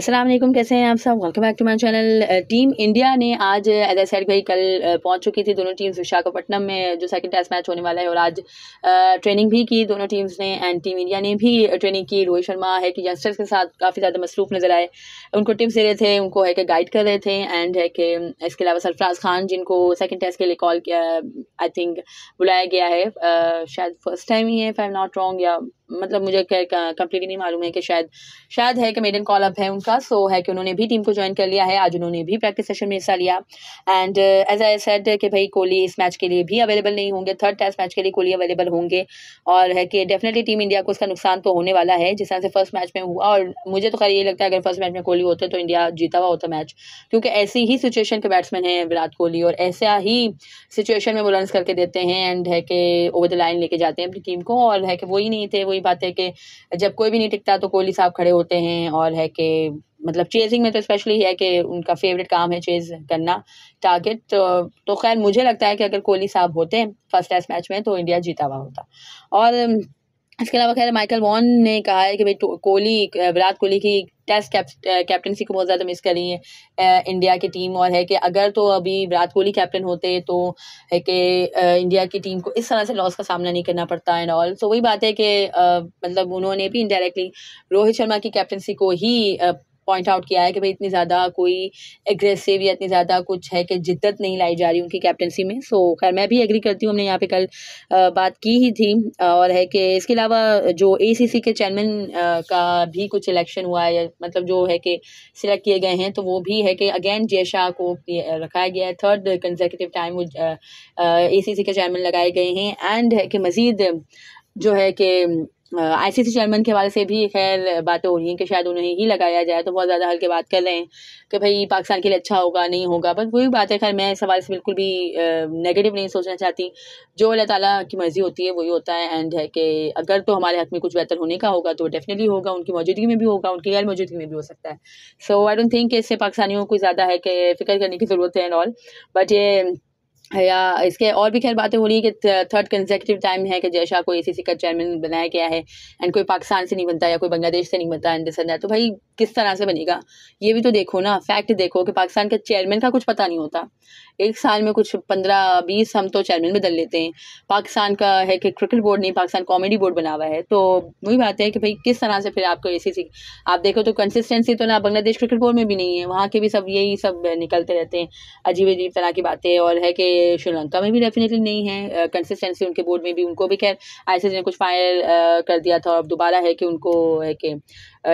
असलम कैसे हैं आप सब welcome back to my channel team India ने आज एज uh, ए भाई कल uh, पहुंच चुकी थी दोनों टीम्स विशाखापट्टनम में जो सेकंड टेस्ट मैच होने वाला है और आज ट्रेनिंग uh, भी की दोनों टीम्स ने एंड टीम इंडिया ने भी ट्रेनिंग की रोहित शर्मा है कि यंगस्टर्स के साथ काफ़ी ज़्यादा मसरूफ नज़र आए उनको टिप्स दे रहे थे उनको है कि गाइड कर रहे थे एंड है कि um, इसके अलावा सरफराज खान जिनको सेकेंड टेस्ट के लिए कॉल किया आई थिंक बुलाया गया है शायद फर्स्ट टाइम ही है five I am not wrong या मतलब मुझे कंप्लीटली नहीं मालूम है कि शायद शायद है कमेडियन कॉल अप है उनका का सो है कि उन्होंने भी टीम को ज्वाइन कर लिया है आज उन्होंने भी प्रैक्टिस सेशन में हिस्सा लिया एंड एज आई सेड कि भाई कोहली इस मैच के लिए भी अवेलेबल नहीं होंगे थर्ड टेस्ट मैच के लिए कोहली अवेलेबल होंगे और है कि डेफिनेटली टीम इंडिया को उसका नुकसान तो होने वाला है जिस तरह से फर्स्ट मैच में हुआ और मुझे तो खैर ये लगता है अगर फर्स्ट मैच में कोहली होते तो इंडिया जीता हुआ होता मैच क्योंकि ऐसी ही सिचुएशन के बैट्समैन हैं विराट कोहली और ऐसा ही सिचुएशन में वो रन करके देते हैं एंड है कि ओवर द लाइन लेके जाते हैं अपनी टीम को और है कि वही नहीं थे वही बात है कि जब कोई भी नहीं टिकता तो कोहली साहब खड़े होते हैं और है कि मतलब चेजिंग में तो स्पेशली है कि उनका फेवरेट काम है चेज करना टारगेट तो, तो खैर मुझे लगता है कि अगर कोहली साहब होते हैं फर्स्ट टेस्ट मैच में तो इंडिया जीता हुआ होता और um, इसके अलावा खैर माइकल वॉन ने कहा है कि भाई तो, कोहली विराट कोहली की टेस्ट कैप, कैप्टनसी को बहुत ज़्यादा मिस करी है uh, इंडिया की टीम और है कि अगर तो अभी विराट कोहली कैप्टन होते तो है कि uh, इंडिया की टीम को इस तरह से लॉस का सामना नहीं करना पड़ता एंड ऑल सो वही बात है कि uh, मतलब उन्होंने भी इनडायरेक्टली रोहित शर्मा की कैप्टनसी को ही पॉइंट आउट किया है कि भाई इतनी ज़्यादा कोई एग्रेसिव या इतनी ज़्यादा कुछ है कि जिद्दत नहीं लाई जा रही उनकी कैप्टनसी में सो so, खैर मैं भी एग्री करती हूँ हमने यहाँ पे कल बात की ही थी और है कि इसके अलावा जो ए के चेयरमैन का भी कुछ इलेक्शन हुआ है मतलब जो है कि सिलेक्ट किए गए हैं तो वो भी है कि अगेन जय शाह को रखा गया है थर्ड कंजर्वेटिव टाइम वो ए के चेयरमैन लगाए गए हैं एंड है कि मज़ीद जो है कि आईसीसी चेयरमैन के हवाले से भी खैर बातें हो रही हैं कि शायद उन्हें ही लगाया जाए तो बहुत ज़्यादा हल्के बात कर रहे हैं कि भाई पाकिस्तान के लिए अच्छा होगा नहीं होगा बस वही बात है खैर मैं इस हवाले से बिल्कुल भी नेगेटिव नहीं सोचना चाहती जो अल्लाह ताला की मर्ज़ी होती है वही होता है एंड है कि अगर तो हमारे हक में कुछ बेहतर होने का होगा तो डेफिनेटली होगा उनकी मौजूदगी में भी होगा उनकी गैर मौजूदगी में भी हो सकता है सो आई डोंट थिंक इससे पाकिस्तानियों को ज़्यादा है कि फ़िक्र करने की ज़रूरत है एंड ऑल बट ये या इसके और भी खैर बातें हो रही है कि थर्ड कंजेक्टिव टाइम है कि शाह को ए का चेयरमैन बनाया गया है एंड कोई पाकिस्तान से नहीं बनता या कोई बांग्लादेश से नहीं बनता एंड दिस तो भाई किस तरह से बनेगा ये भी तो देखो ना फैक्ट देखो कि पाकिस्तान के चेयरमैन का कुछ पता नहीं होता एक साल में कुछ पंद्रह बीस हम तो चेयरमैन बदल लेते हैं पाकिस्तान का है कि क्रिकेट बोर्ड नहीं पाकिस्तान कॉमेडी बोर्ड बना हुआ है तो वही बात है कि भाई किस तरह से फिर आपको ए सी आप देखो तो कंसिस्टेंसी तो ना बांग्लादेश क्रिकेट बोर्ड में भी नहीं है वहाँ के भी सब यही सब निकलते रहते हैं अजीब अजीब तरह की बातें और है कि श्रीलंका में भी डेफिनेटली नहीं है कंसिस्टेंसी उनके बोर्ड में भी उनको भी खैर आई ने कुछ फायर कर दिया था और अब दोबारा है कि उनको है कि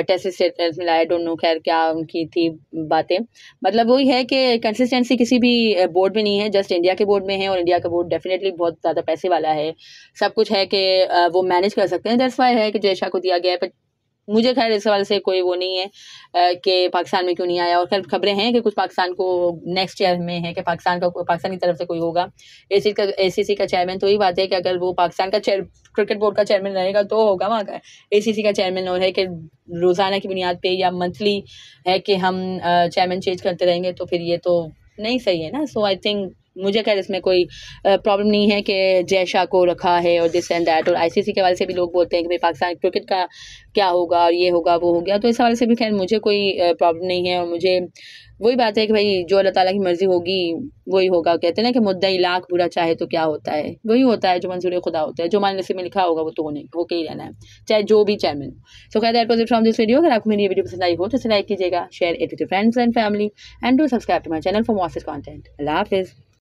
टेस्ट स्टेटमेंट मिला आई डोंट नो खैर क्या उनकी थी बातें मतलब वही है कि कंसिस्टेंसी किसी भी बोर्ड में नहीं है जस्ट इंडिया के बोर्ड में है और इंडिया का बोर्ड डेफिनेटली बहुत ज़्यादा पैसे वाला है सब कुछ है कि वो मैनेज कर सकते हैं दस वाई है कि जय शाह को दिया गया है मुझे खैर इस हवाले से कोई वो नहीं है कि पाकिस्तान में क्यों नहीं आया और खैर खबरें हैं कि कुछ पाकिस्तान को नेक्स्ट ईयर में है कि पाकिस्तान का पाकिस्तान की तरफ से कोई होगा ए सी का ए सी सी का चेयरमैन तो यही बात है कि अगर वो पाकिस्तान का चेयर क्रिकेट बोर्ड का चेयरमैन रहेगा तो होगा वहाँ का ए सी सी का चेयरमैन और है कि रोज़ाना की बुनियाद पर या मंथली है कि हम चेयरमैन चेंज करते रहेंगे तो फिर ये तो नहीं सही है ना सो आई थिंक मुझे खैर इसमें कोई प्रॉब्लम नहीं है कि जय शाह को रखा है और दिस एंड दैट और आईसीसी के हवाले से भी लोग बोलते हैं कि भाई पाकिस्तान क्रिकेट का क्या होगा और ये होगा वो हो गया तो इस हवाले से भी खैर मुझे कोई प्रॉब्लम नहीं है और मुझे वही बात है कि भाई जो अल्लाह ताला की मर्ज़ी होगी वही होगा कहते हैं ना कि मुद्दा लाख बुरा चाहे तो क्या होता है वही होता है जो मंजूर खुदा होता है जो मान नसीब में लिखा होगा वो तो होने वो ही रहना है चाहे जो भी चैनल सो कहते हैं फ्रॉम दिस वीडियो अगर आपको मेरी वीडियो पसंद आई हो तो इसे लाइक कीजिएगा share it with friends and family and do subscribe to my channel for मॉसिस कॉन्टेंट अल्लाह हाफिज़